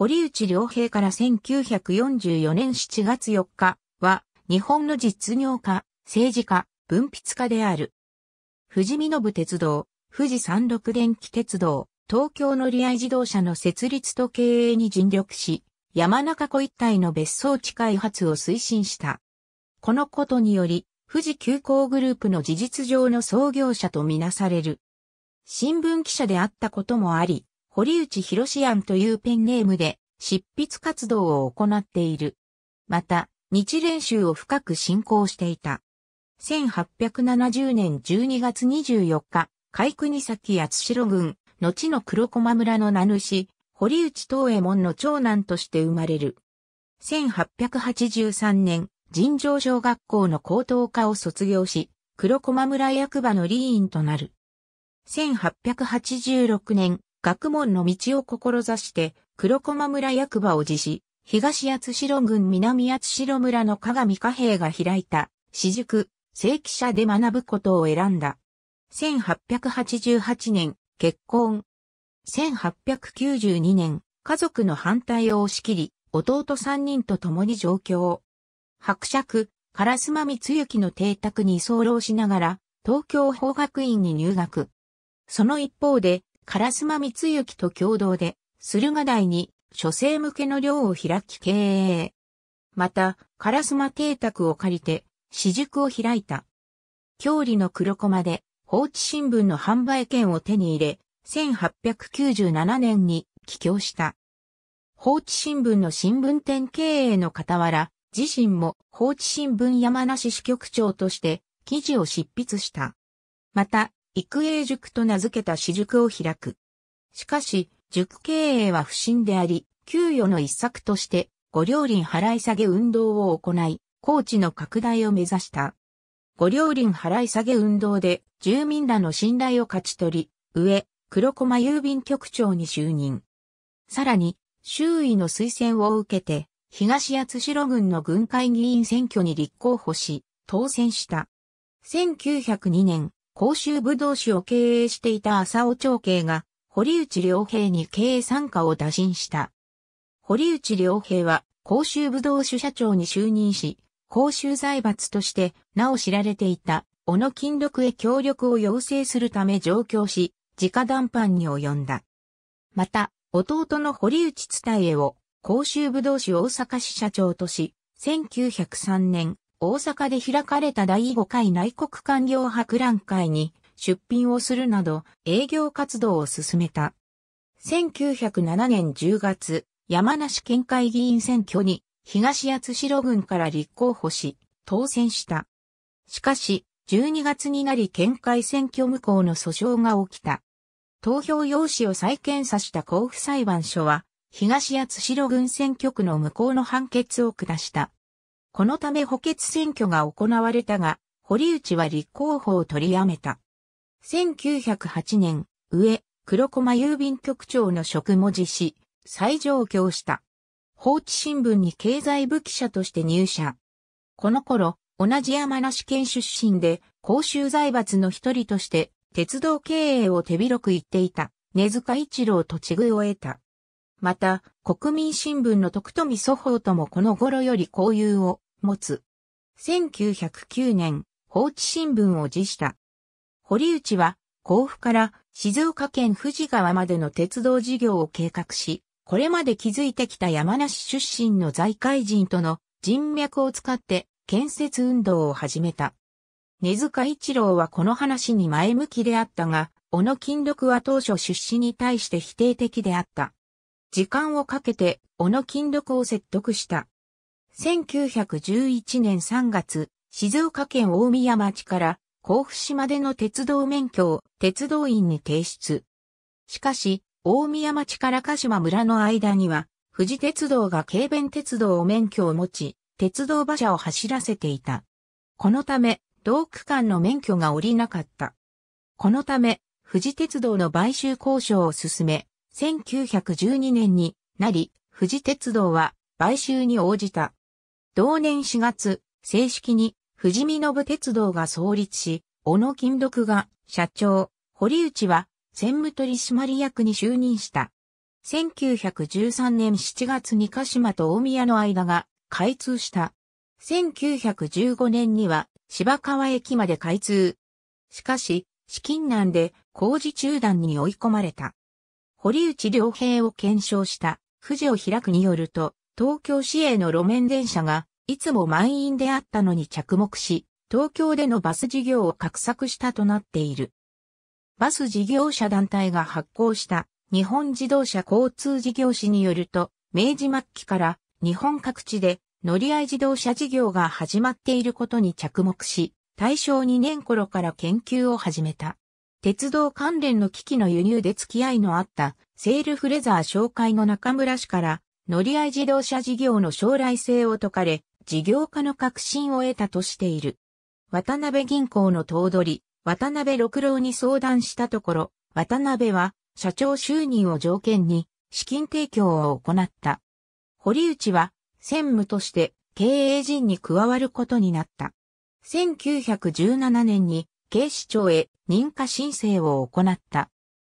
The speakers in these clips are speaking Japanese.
堀内良平から1944年7月4日は、日本の実業家、政治家、文筆家である。富士見信鉄道、富士山六電気鉄道、東京乗り合い自動車の設立と経営に尽力し、山中湖一帯の別荘地開発を推進した。このことにより、富士急行グループの事実上の創業者とみなされる。新聞記者であったこともあり、堀内博志庵というペンネームで執筆活動を行っている。また、日練習を深く進行していた。1870年12月24日、海国崎八代郡、後の黒駒村の名主、堀内東右衛門の長男として生まれる。1883年、尋常小学校の高等科を卒業し、黒駒村役場の理員となる。1886年、学問の道を志して、黒駒村役場を辞し、東八代郡南八代村の鏡貨幣が開いた、私塾、正規者で学ぶことを選んだ。1888年、結婚。1892年、家族の反対を押し切り、弟3人と共に上京。伯爵、烏間光之の邸宅に居候しながら、東京法学院に入学。その一方で、烏間光之と共同で、駿河台に、書生向けの寮を開き経営。また、烏間邸宅を借りて、私塾を開いた。郷里の黒駒で、放置新聞の販売権を手に入れ、1897年に帰郷した。放置新聞の新聞店経営の傍ら、自身も放置新聞山梨支局長として記事を執筆した。また、育英塾と名付けた私塾を開く。しかし、塾経営は不振であり、給与の一策として、五両輪払い下げ運動を行い、高知の拡大を目指した。五両輪払い下げ運動で、住民らの信頼を勝ち取り、上、黒駒郵便局長に就任。さらに、周囲の推薦を受けて、東八代郡の軍会議員選挙に立候補し、当選した。1902年、甲州武道士を経営していた浅尾長慶が、堀内良平に経営参加を打診した。堀内良平は、甲州武道士社長に就任し、甲州財閥としてなお知られていた、小野金禄へ協力を要請するため上京し、直談判に及んだ。また、弟の堀内伝えを、甲州武道士大阪市社長とし、1903年、大阪で開かれた第5回内国官僚博覧会に出品をするなど営業活動を進めた。1907年10月、山梨県会議員選挙に東八代郡から立候補し、当選した。しかし、12月になり県会選挙無効の訴訟が起きた。投票用紙を再検査した甲府裁判所は、東八代郡選挙区の無効の判決を下した。このため補欠選挙が行われたが、堀内は立候補を取りやめた。1908年、上、黒駒郵便局長の職も辞し、再上京した。放置新聞に経済部記者として入社。この頃、同じ山梨県出身で、公衆財閥の一人として、鉄道経営を手広く言っていた、根塚一郎と地ぐを得た。また、国民新聞の徳富祖法ともこの頃より交友を持つ。1909年、放置新聞を辞した。堀内は、甲府から静岡県富士川までの鉄道事業を計画し、これまで築いてきた山梨出身の財界人との人脈を使って建設運動を始めた。根塚一郎はこの話に前向きであったが、小野金六は当初出資に対して否定的であった。時間をかけて、小野金力を説得した。1911年3月、静岡県大宮町から甲府市までの鉄道免許を鉄道員に提出。しかし、大宮町から鹿島村の間には、富士鉄道が軽便鉄道を免許を持ち、鉄道馬車を走らせていた。このため、同区間の免許が下りなかった。このため、富士鉄道の買収交渉を進め、1912年になり、富士鉄道は買収に応じた。同年4月、正式に富士見信鉄道が創立し、小野金属が社長、堀内は専務取締役に就任した。1913年7月に鹿島と大宮の間が開通した。1915年には芝川駅まで開通。しかし、資金難で工事中断に追い込まれた。堀内良平を検証した富士を開くによると、東京市営の路面電車がいつも満員であったのに着目し、東京でのバス事業を画策したとなっている。バス事業者団体が発行した日本自動車交通事業士によると、明治末期から日本各地で乗り合い自動車事業が始まっていることに着目し、大正2年頃から研究を始めた。鉄道関連の機器の輸入で付き合いのあったセールフレザー紹介の中村氏から乗り合い自動車事業の将来性を説かれ、事業化の革新を得たとしている。渡辺銀行の頭取、渡辺六郎に相談したところ、渡辺は社長就任を条件に資金提供を行った。堀内は専務として経営陣に加わることになった。1917年に警視庁へ認可申請を行った。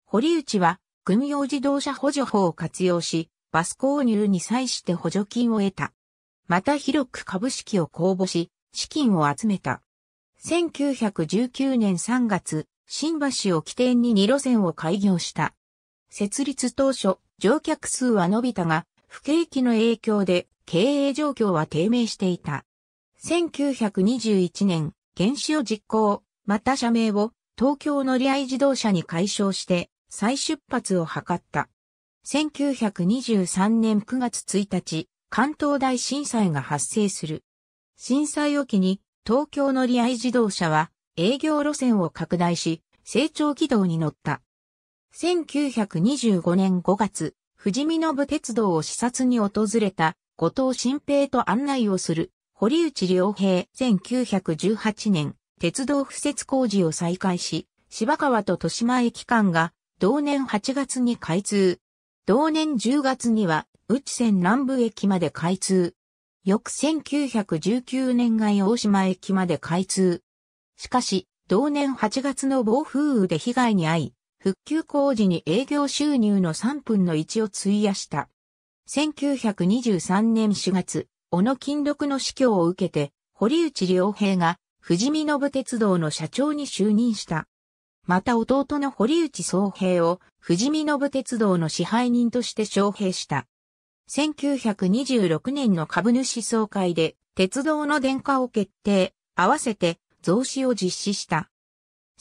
堀内は、軍用自動車補助法を活用し、バス購入に際して補助金を得た。また広く株式を公募し、資金を集めた。1919年3月、新橋を起点に2路線を開業した。設立当初、乗客数は伸びたが、不景気の影響で経営状況は低迷していた。1921年、原子を実行、また社名を東京乗合自動車に改称して再出発を図った。1923年9月1日、関東大震災が発生する。震災を機に東京乗合自動車は営業路線を拡大し、成長軌道に乗った。1925年5月、富士見信鉄道を視察に訪れた後藤新平と案内をする堀内良平1918年鉄道敷設工事を再開し、芝川と豊島駅間が同年8月に開通。同年10月には内線南部駅まで開通。翌1919年外大島駅まで開通。しかし、同年8月の暴風雨で被害に遭い、復旧工事に営業収入の3分の1を費やした。1923年4月、小野金禄の死去を受けて、堀内良平が富士見信鉄道の社長に就任した。また弟の堀内総平を富士見信鉄道の支配人として招聘した。1926年の株主総会で鉄道の電化を決定、合わせて増資を実施した。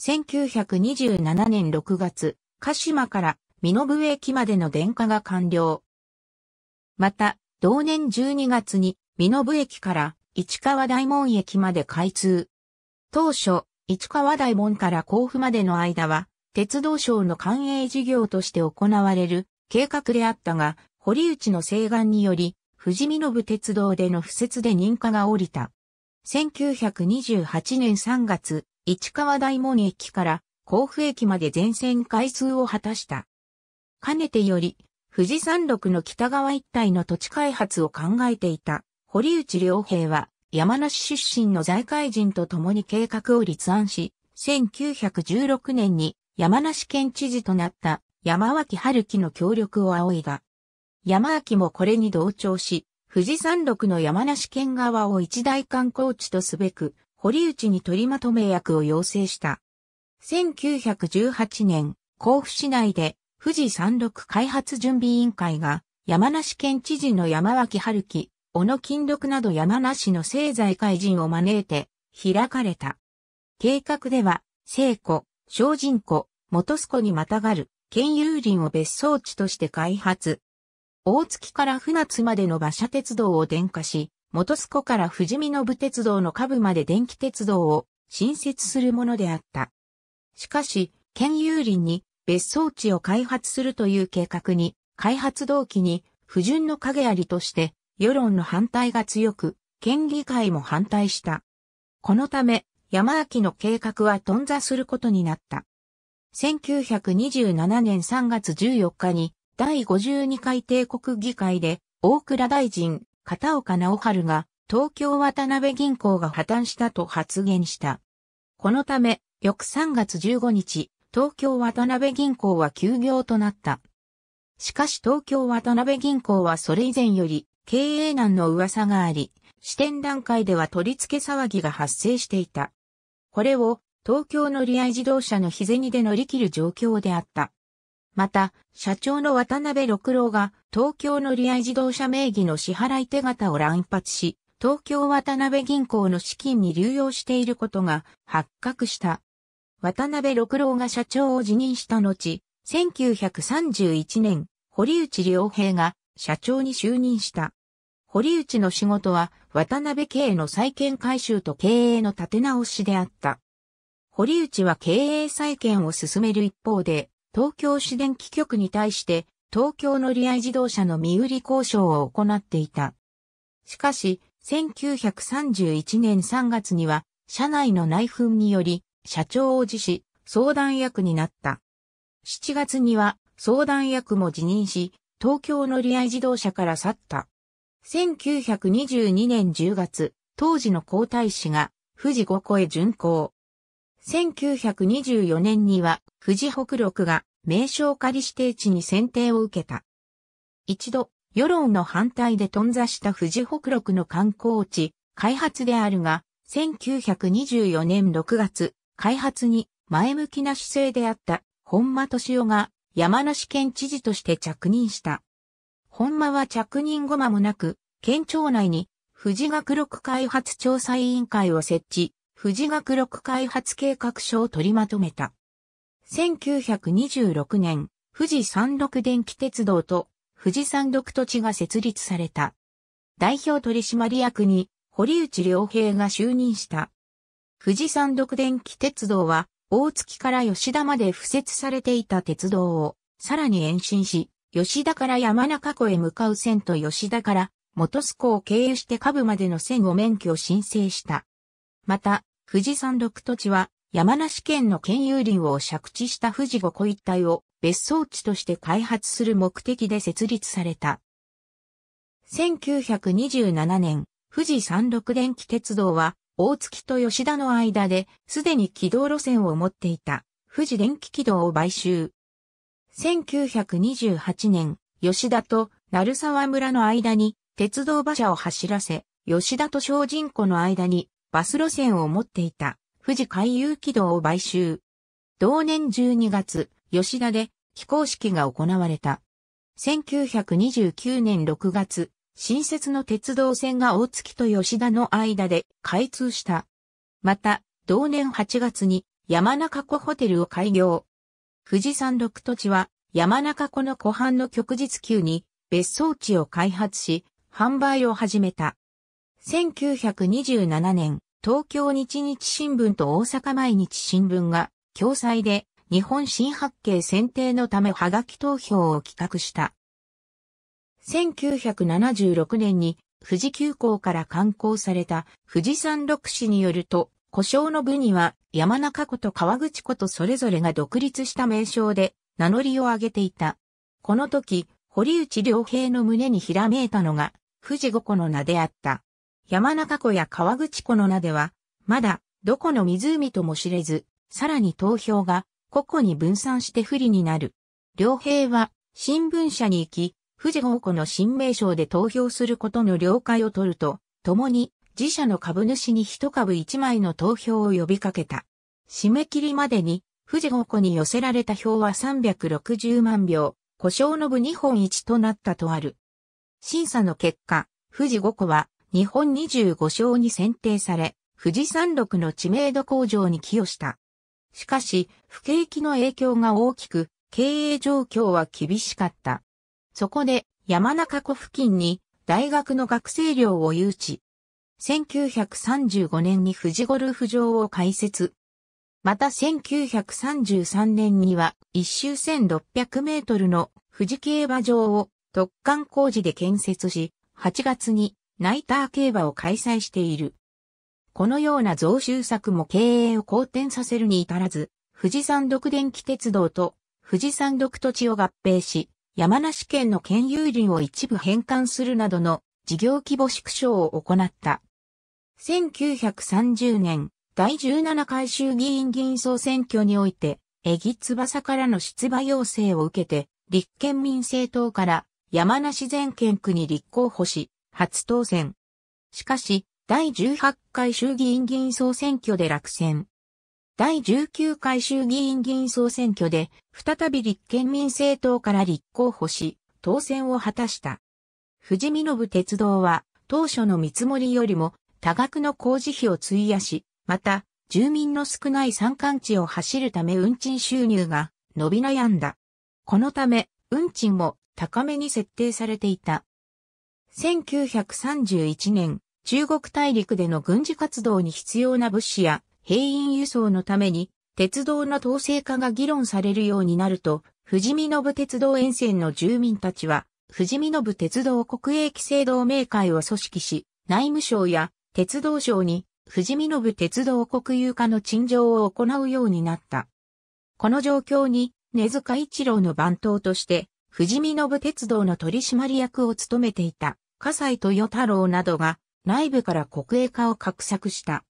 1927年6月、鹿島から身延駅までの電化が完了。また、同年12月に身延駅から市川大門駅まで開通。当初、市川大門から甲府までの間は、鉄道省の官営事業として行われる計画であったが、堀内の請願により、富士見信鉄道での不設で認可が下りた。1928年3月、市川大門駅から甲府駅まで全線開通を果たした。かねてより、富士山麓の北側一帯の土地開発を考えていた、堀内良平は、山梨出身の財界人と共に計画を立案し、1916年に山梨県知事となった山脇春樹の協力を仰いだ。山脇もこれに同調し、富士山麓の山梨県側を一大観光地とすべく、堀内に取りまとめ役を要請した。1918年、甲府市内で富士山麓開発準備委員会が山梨県知事の山脇春樹、小野金禄など山梨の政財界人を招いて開かれた。計画では、聖湖、小人湖、元栖湖にまたがる、県有林を別荘地として開発。大月から船津までの馬車鉄道を電化し、元栖湖から富士見信鉄道の下部まで電気鉄道を新設するものであった。しかし、県有林に別荘地を開発するという計画に、開発動機に不純の影ありとして、世論の反対が強く、県議会も反対した。このため、山明の計画は頓挫することになった。1927年3月14日に、第52回帝国議会で、大倉大臣、片岡直春が、東京渡辺銀行が破綻したと発言した。このため、翌3月15日、東京渡辺銀行は休業となった。しかし東京渡辺銀行はそれ以前より経営難の噂があり、支店段階では取り付け騒ぎが発生していた。これを東京乗合自動車の日銭で乗り切る状況であった。また、社長の渡辺六郎が東京乗合自動車名義の支払い手形を乱発し、東京渡辺銀行の資金に流用していることが発覚した。渡辺六郎が社長を辞任した後、1931年、堀内良平が社長に就任した。堀内の仕事は渡辺慶の再建改修と経営の立て直しであった。堀内は経営再建を進める一方で、東京市電気局に対して東京乗り合い自動車の身売り交渉を行っていた。しかし、1931年3月には、社内の内紛により、社長を辞し、相談役になった。7月には、相談役も辞任し、東京の利愛自動車から去った。1922年10月、当時の皇太子が富士五湖へ巡行。1924年には富士北陸が名称仮指定地に選定を受けた。一度、世論の反対で頓挫した富士北陸の観光地、開発であるが、1924年6月、開発に前向きな姿勢であった本間敏夫が山梨県知事として着任した。本間は着任後間もなく、県庁内に富士学録開発調査委員会を設置、富士学録開発計画書を取りまとめた。1926年、富士山麓電気鉄道と富士山麓土地が設立された。代表取締役に堀内良平が就任した。富士山麓電気鉄道は大月から吉田まで敷設されていた鉄道を、さらに延伸し、吉田から山中湖へ向かう線と吉田から元須湖を経由して下部までの線を免許申請した。また、富士山六土地は山梨県の県有林を借地した富士五湖一帯を別荘地として開発する目的で設立された。1927年、富士山麓電気鉄道は大月と吉田の間で、すでに軌道路線を持っていた、富士電気軌道を買収。1928年、吉田と鳴沢村の間に鉄道馬車を走らせ、吉田と小人湖の間にバス路線を持っていた富士海遊軌道を買収。同年12月、吉田で非公式が行われた。1929年6月、新設の鉄道線が大月と吉田の間で開通した。また、同年8月に山中湖ホテルを開業。富士山六土地は山中湖の湖畔の旭日級に別荘地を開発し、販売を始めた。1927年、東京日日新聞と大阪毎日新聞が共催で日本新八景選定のためはがき投票を企画した。1976年に富士急行から観光された富士山六市によると、故障の部には山中湖と川口湖とそれぞれが独立した名称で名乗りを上げていた。この時、堀内良平の胸にひらめいたのが富士五湖の名であった。山中湖や川口湖の名では、まだどこの湖とも知れず、さらに投票が個々に分散して不利になる。良平は新聞社に行き、富士五湖の新名称で投票することの了解を取ると、共に自社の株主に一株一枚の投票を呼びかけた。締め切りまでに、富士五湖に寄せられた票は360万票、故障の部日本一となったとある。審査の結果、富士五湖は日本25章に選定され、富士山麓の知名度向上に寄与した。しかし、不景気の影響が大きく、経営状況は厳しかった。そこで山中湖付近に大学の学生寮を誘致。1935年に富士ゴルフ場を開設。また1933年には一周1600メートルの富士競馬場を特貫工事で建設し、8月にナイター競馬を開催している。このような増収策も経営を好転させるに至らず、富士山独電気鉄道と富士山独土地を合併し、山梨県の県有林を一部返還するなどの事業規模縮小を行った。1930年、第17回衆議院議員総選挙において、えぎつばさからの出馬要請を受けて、立憲民政党から山梨全県区に立候補し、初当選。しかし、第18回衆議院議員総選挙で落選。第19回衆議院議員総選挙で、再び立憲民政党から立候補し、当選を果たした。富士見信鉄道は、当初の見積もりよりも多額の工事費を費やし、また、住民の少ない山間地を走るため運賃収入が伸び悩んだ。このため、運賃も高めに設定されていた。1931年、中国大陸での軍事活動に必要な物資や兵員輸送のために、鉄道の統制化が議論されるようになると、富士見信鉄道沿線の住民たちは、富士見信鉄道国営規制同盟会を組織し、内務省や鉄道省に富士見信鉄道国有化の陳情を行うようになった。この状況に根塚一郎の番頭として、富士見信鉄道の取締役を務めていた、笠井豊太郎などが内部から国営化を画策した。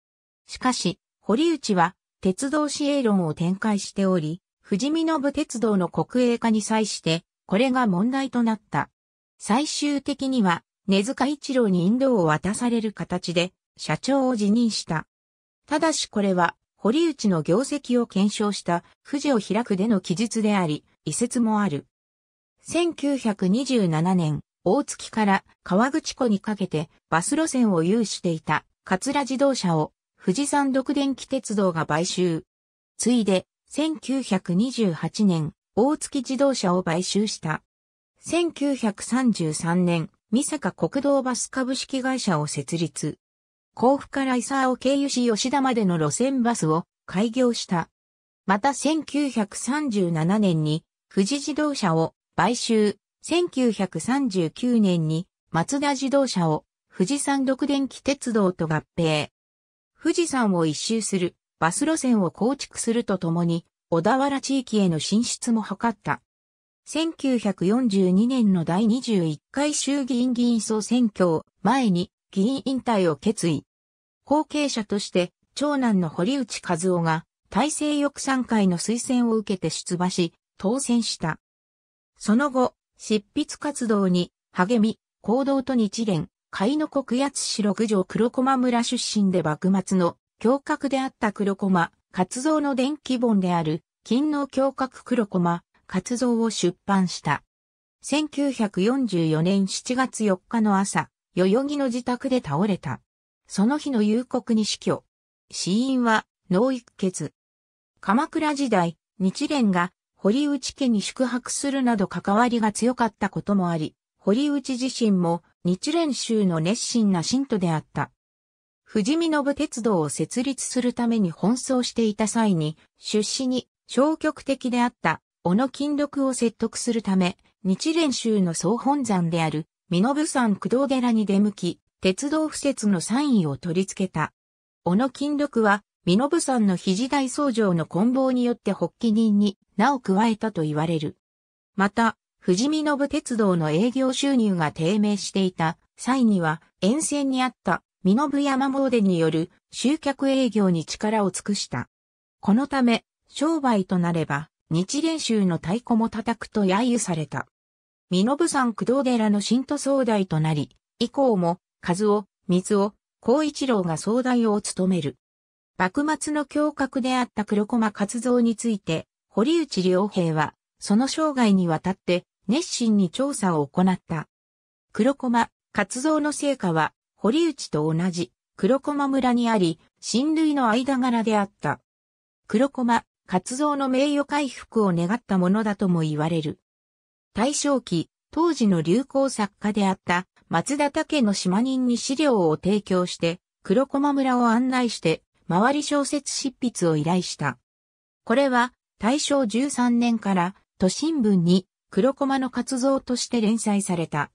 しかし、堀内は鉄道市営論を展開しており、富士見信鉄道の国営化に際して、これが問題となった。最終的には、根塚一郎に引導を渡される形で、社長を辞任した。ただしこれは、堀内の業績を検証した富士を開くでの記述であり、遺説もある。1927年、大月から川口湖にかけてバス路線を有していた桂自動車を富士山独電気鉄道が買収。ついで、1928年、大月自動車を買収した。1933年、三坂国道バス株式会社を設立。甲府から伊沢を経由し吉田までの路線バスを開業した。また1937年に富士自動車を買収、1939年に松田自動車を富士山独電気鉄道と合併、富士山を一周するバス路線を構築するとともに、小田原地域への進出も図った。1942年の第21回衆議院議員総選挙を前に議員引退を決意。後継者として、長男の堀内和夫が、大政翼賛会の推薦を受けて出馬し、当選した。その後、執筆活動に励み、行動と日蓮、海の国八市六条黒駒村出身で幕末の胸郭であった黒駒、活動の伝記本である、金の胸郭黒駒、活動を出版した。1944年7月4日の朝、代々木の自宅で倒れた。その日の夕刻に死去。死因は脳一血。鎌倉時代、日蓮が堀内家に宿泊するなど関わりが強かったこともあり、堀内自身も日蓮宗の熱心な信徒であった。富士見信鉄道を設立するために奔走していた際に、出資に消極的であった小野金禄を説得するため、日蓮宗の総本山である、身延山工藤寺に出向き、鉄道敷設のサインを取り付けた。小野金禄は、身延山の肘大僧正の棍棒によって発起人に名を加えたと言われる。また、富士見信鉄道の営業収入が低迷していた際には沿線にあった身延山詣による集客営業に力を尽くした。このため商売となれば日蓮宗の太鼓も叩くと揶揄された。身延山駆動寺の新徒総代となり、以降も和夫、水尾、光一郎が総代を務める。幕末の教格であった黒駒活動について、堀内良平は、その生涯にわたって、熱心に調査を行った。黒駒、活動の成果は、堀内と同じ、黒駒村にあり、親類の間柄であった。黒駒、活動の名誉回復を願ったものだとも言われる。大正期、当時の流行作家であった松田武の島人に資料を提供して、黒駒村を案内して、周り小説執筆を依頼した。これは、大正13年から都心部に黒駒の活動として連載された。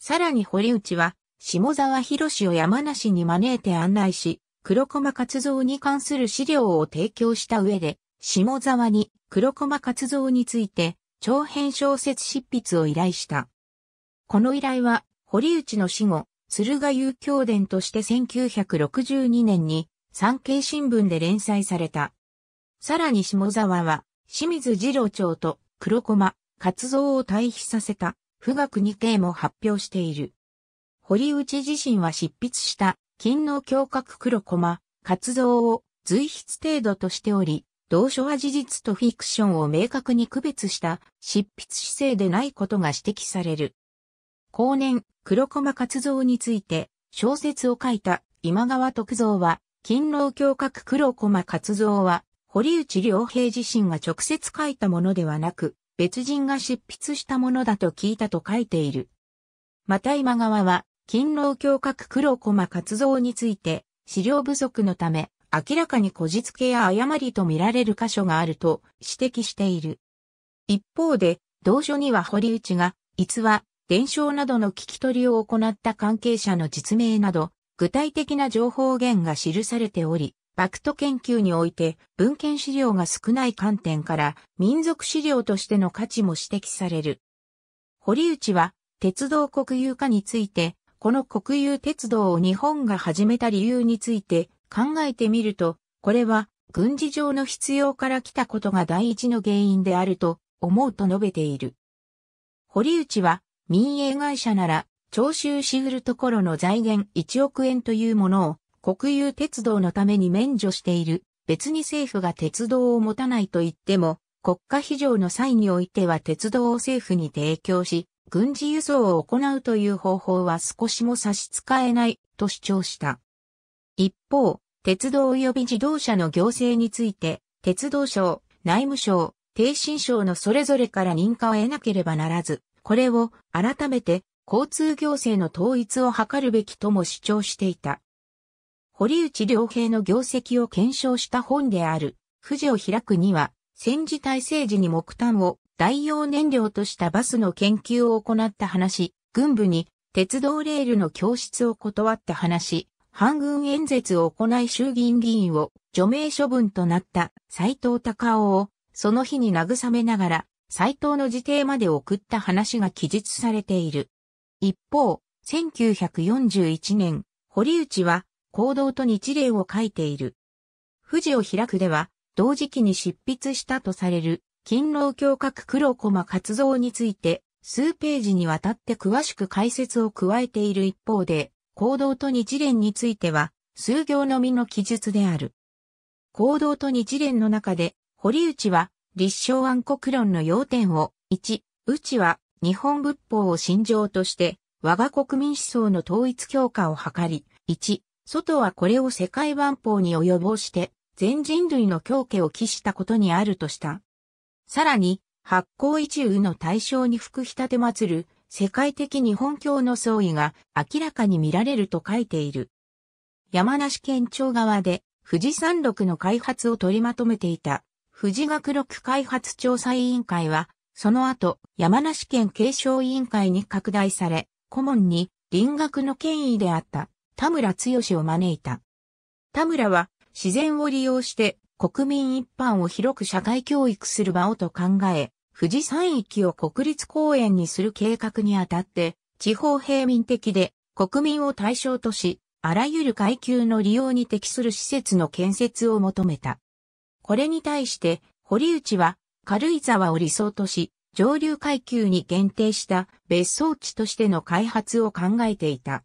さらに堀内は、下沢博を山梨に招いて案内し、黒駒活動に関する資料を提供した上で、下沢に黒駒活動について、長編小説執筆を依頼した。この依頼は、堀内の死後、鶴ヶ遊教伝として1962年に産経新聞で連載された。さらに下沢は、清水次郎長と黒駒、活動を退避させた、富岳二景も発表している。堀内自身は執筆した、勤王胸郭黒駒、活動を随筆程度としており、同書は事実とフィクションを明確に区別した執筆姿勢でないことが指摘される。後年、黒駒活動について小説を書いた今川徳造は、勤労教閣黒駒活動は、堀内良平自身が直接書いたものではなく、別人が執筆したものだと聞いたと書いている。また今川は、勤労協格黒駒活動について、資料不足のため、明らかにこじつけや誤りと見られる箇所があると指摘している。一方で、同書には堀内が、逸話、伝承などの聞き取りを行った関係者の実名など、具体的な情報源が記されており、バクト研究において文献資料が少ない観点から民族資料としての価値も指摘される。堀内は鉄道国有化について、この国有鉄道を日本が始めた理由について考えてみると、これは軍事上の必要から来たことが第一の原因であると思うと述べている。堀内は民営会社なら徴収し得るところの財源1億円というものを国有鉄道のために免除している。別に政府が鉄道を持たないと言っても、国家非常の際においては鉄道を政府に提供し、軍事輸送を行うという方法は少しも差し支えないと主張した。一方、鉄道及び自動車の行政について、鉄道省、内務省、低信省のそれぞれから認可を得なければならず、これを改めて交通行政の統一を図るべきとも主張していた。堀内良平の業績を検証した本である、富士を開くには、戦時体制時に木炭を代用燃料としたバスの研究を行った話、軍部に鉄道レールの教室を断った話、反軍演説を行い衆議院議員を除名処分となった斎藤隆夫をその日に慰めながら斎藤の辞定まで送った話が記述されている。一方、1941年、堀内は行動と日例を書いている。富士を開くでは、同時期に執筆したとされる、勤労教格黒駒活動について、数ページにわたって詳しく解説を加えている一方で、行動と日蓮については、数行のみの記述である。行動と日蓮の中で、堀内は、立正暗黒論の要点を、1、内は、日本仏法を信条として、我が国民思想の統一強化を図り、1、外はこれを世界万法に及ぼして、全人類の狂気を期したことにあるとした。さらに、発行一隅の対象に吹くひたてまる、世界的日本教の相違が明らかに見られると書いている。山梨県庁側で、富士山麓の開発を取りまとめていた、富士学録開発調査委員会は、その後、山梨県継承委員会に拡大され、顧問に、林学の権威であった。田村剛を招いた。田村は自然を利用して国民一般を広く社会教育する場をと考え、富士山域を国立公園にする計画にあたって、地方平民的で国民を対象とし、あらゆる階級の利用に適する施設の建設を求めた。これに対して、堀内は軽井沢を理想とし、上流階級に限定した別荘地としての開発を考えていた。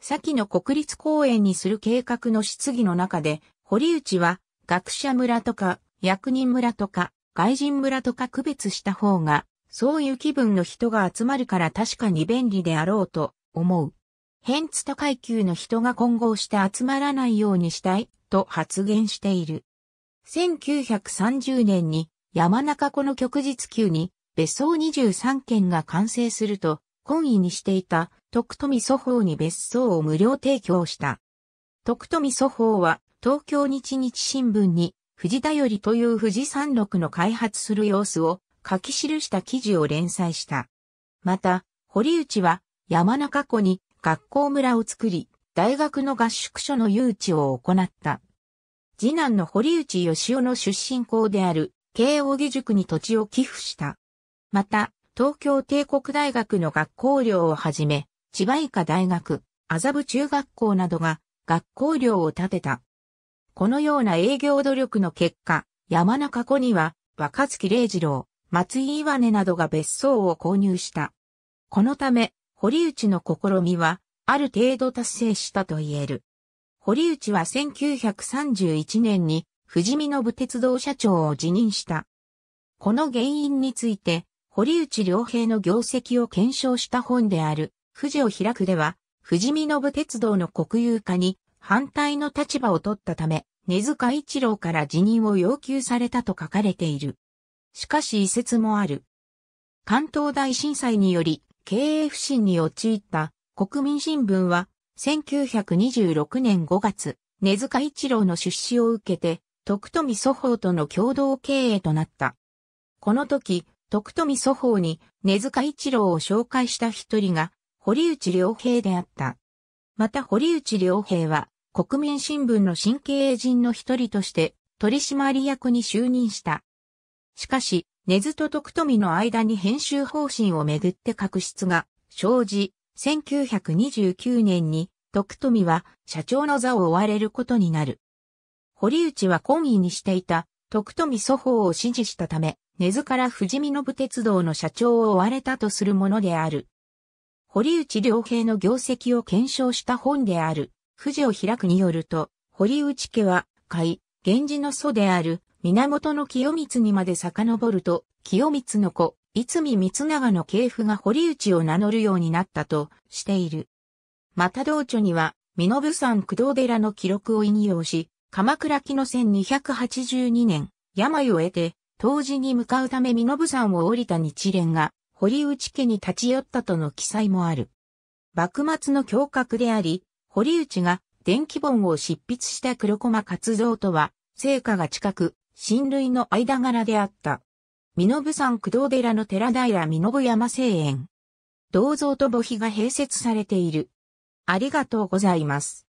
先の国立公園にする計画の質疑の中で、堀内は学者村とか役人村とか外人村とか区別した方が、そういう気分の人が集まるから確かに便利であろうと思う。変つと階級の人が混合して集まらないようにしたいと発言している。1930年に山中湖の旭日級に別荘23軒が完成すると、懇意にしていた徳富祖法に別荘を無料提供した。徳富祖法は、東京日日新聞に、富士よりという富士山麓の開発する様子を書き記した記事を連載した。また、堀内は山中湖に学校村を作り、大学の合宿所の誘致を行った。次男の堀内義雄の出身校である慶応義塾に土地を寄付した。また、東京帝国大学の学校寮をはじめ、千葉医科大学、麻布中学校などが学校寮を建てた。このような営業努力の結果、山中湖には若月礼次郎、松井岩根などが別荘を購入した。このため、堀内の試みは、ある程度達成したと言える。堀内は1931年に、富士見の部鉄道社長を辞任した。この原因について、堀内良平の業績を検証した本である、富士を開くでは、富士見信鉄道の国有化に反対の立場を取ったため、根塚一郎から辞任を要求されたと書かれている。しかし遺説もある。関東大震災により経営不振に陥った国民新聞は1926年5月、根塚一郎の出資を受けて、徳富祖法との共同経営となった。この時、徳富祖法に根塚一郎を紹介した一人が堀内良平であった。また堀内良平は、国民新聞の新経営陣の一人として、取締役に就任した。しかし、根津と徳富の間に編集方針をめぐって確執が生じ、1929年に徳富は社長の座を追われることになる。堀内は懇意にしていた徳富祖法を支持したため、根津から富士見信鉄道の社長を追われたとするものである。堀内良平の業績を検証した本である、富士を開くによると、堀内家は、海、源氏の祖である、源清光にまで遡ると、清光の子、いつみ光長の系譜が堀内を名乗るようになったとしている。また道著には、身延山工藤寺の記録を引用し、鎌倉紀の1282年、病を得て、当時に向かうため身延山を降りた日蓮が、堀内家に立ち寄ったとの記載もある。幕末の教閣であり、堀内が電気本を執筆した黒駒活動とは、成果が近く、親類の間柄であった。身延山工藤寺の寺平身延山聖園。銅像と墓碑が併設されている。ありがとうございます。